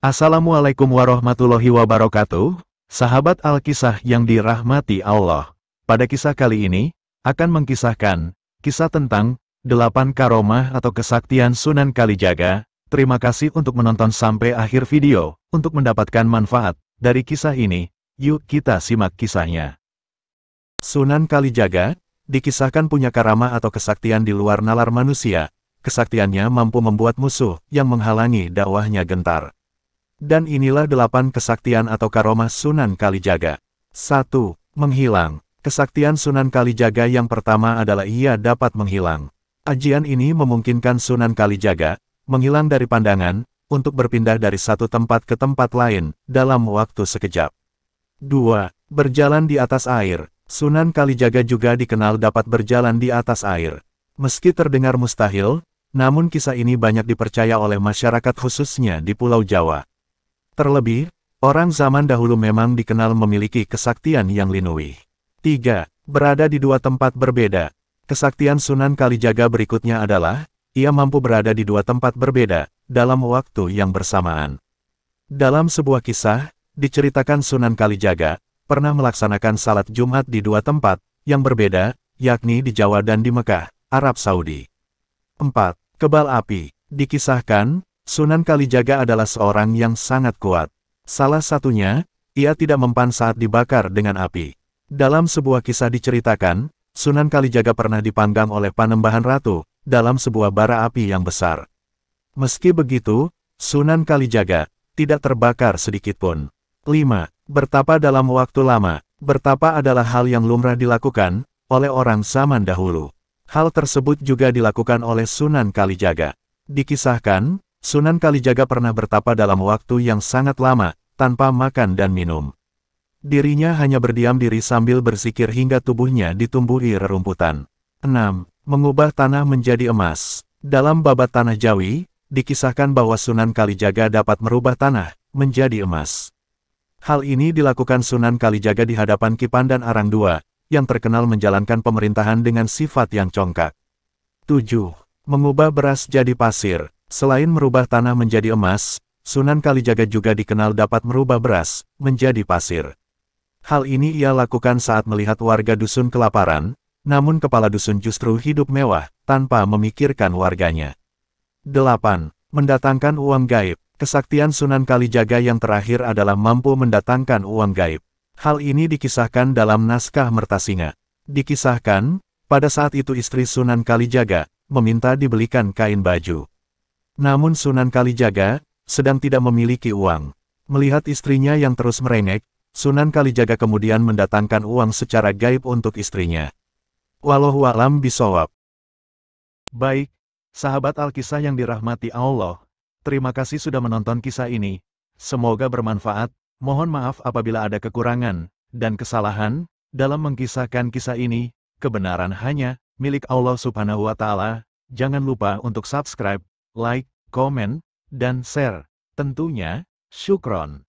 Assalamualaikum warahmatullahi wabarakatuh, sahabat Alkisah yang dirahmati Allah. Pada kisah kali ini, akan mengkisahkan, kisah tentang, delapan karomah atau kesaktian Sunan Kalijaga. Terima kasih untuk menonton sampai akhir video, untuk mendapatkan manfaat dari kisah ini, yuk kita simak kisahnya. Sunan Kalijaga, dikisahkan punya karama atau kesaktian di luar nalar manusia, kesaktiannya mampu membuat musuh yang menghalangi dakwahnya gentar. Dan inilah delapan kesaktian atau karomah Sunan Kalijaga. 1. Menghilang. Kesaktian Sunan Kalijaga yang pertama adalah ia dapat menghilang. Ajian ini memungkinkan Sunan Kalijaga menghilang dari pandangan untuk berpindah dari satu tempat ke tempat lain dalam waktu sekejap. 2. Berjalan di atas air. Sunan Kalijaga juga dikenal dapat berjalan di atas air. Meski terdengar mustahil, namun kisah ini banyak dipercaya oleh masyarakat khususnya di Pulau Jawa. Terlebih, orang zaman dahulu memang dikenal memiliki kesaktian yang linui. 3. Berada di dua tempat berbeda. Kesaktian Sunan Kalijaga berikutnya adalah, ia mampu berada di dua tempat berbeda, dalam waktu yang bersamaan. Dalam sebuah kisah, diceritakan Sunan Kalijaga, pernah melaksanakan salat Jumat di dua tempat, yang berbeda, yakni di Jawa dan di Mekah, Arab Saudi. 4. Kebal api. Dikisahkan, Sunan Kalijaga adalah seorang yang sangat kuat. Salah satunya, ia tidak mempan saat dibakar dengan api. Dalam sebuah kisah diceritakan, Sunan Kalijaga pernah dipanggang oleh Panembahan Ratu, dalam sebuah bara api yang besar. Meski begitu, Sunan Kalijaga tidak terbakar sedikitpun. 5. Bertapa dalam waktu lama Bertapa adalah hal yang lumrah dilakukan oleh orang zaman dahulu. Hal tersebut juga dilakukan oleh Sunan Kalijaga. Dikisahkan, Sunan Kalijaga pernah bertapa dalam waktu yang sangat lama, tanpa makan dan minum. Dirinya hanya berdiam diri sambil bersikir hingga tubuhnya ditumbuhi rerumputan. 6. Mengubah tanah menjadi emas. Dalam babat tanah Jawi, dikisahkan bahwa Sunan Kalijaga dapat merubah tanah menjadi emas. Hal ini dilakukan Sunan Kalijaga di hadapan Kipan dan Arang II, yang terkenal menjalankan pemerintahan dengan sifat yang congkak. 7. Mengubah beras jadi pasir. Selain merubah tanah menjadi emas, Sunan Kalijaga juga dikenal dapat merubah beras menjadi pasir. Hal ini ia lakukan saat melihat warga dusun kelaparan, namun kepala dusun justru hidup mewah tanpa memikirkan warganya. 8. Mendatangkan uang gaib. Kesaktian Sunan Kalijaga yang terakhir adalah mampu mendatangkan uang gaib. Hal ini dikisahkan dalam naskah Mertasinga. Dikisahkan, pada saat itu istri Sunan Kalijaga meminta dibelikan kain baju. Namun Sunan Kalijaga, sedang tidak memiliki uang. Melihat istrinya yang terus merengek, Sunan Kalijaga kemudian mendatangkan uang secara gaib untuk istrinya. a'lam bisawab. Baik, sahabat Alkisah yang dirahmati Allah, terima kasih sudah menonton kisah ini. Semoga bermanfaat, mohon maaf apabila ada kekurangan dan kesalahan dalam mengkisahkan kisah ini, kebenaran hanya milik Allah subhanahu wa ta'ala. Jangan lupa untuk subscribe, like, komen, dan share. Tentunya, syukron.